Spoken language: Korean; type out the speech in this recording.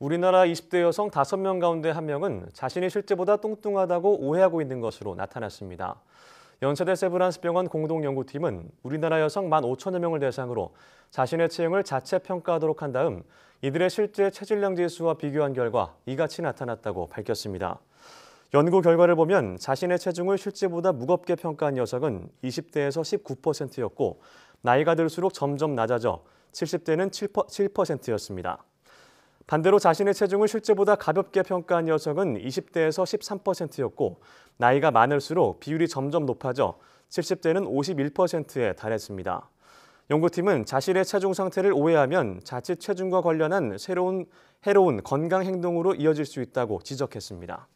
우리나라 20대 여성 5명 가운데 1명은 자신이 실제보다 뚱뚱하다고 오해하고 있는 것으로 나타났습니다. 연세대 세브란스병원 공동연구팀은 우리나라 여성 1만 5천여 명을 대상으로 자신의 체형을 자체 평가하도록 한 다음 이들의 실제 체질량 지수와 비교한 결과 이같이 나타났다고 밝혔습니다. 연구 결과를 보면 자신의 체중을 실제보다 무겁게 평가한 여성은 20대에서 19%였고 나이가 들수록 점점 낮아져 70대는 7%였습니다. 반대로 자신의 체중을 실제보다 가볍게 평가한 여성은 20대에서 13%였고 나이가 많을수록 비율이 점점 높아져 70대는 51%에 달했습니다. 연구팀은 자신의 체중 상태를 오해하면 자칫 체중과 관련한 새로운 해로운 건강 행동으로 이어질 수 있다고 지적했습니다.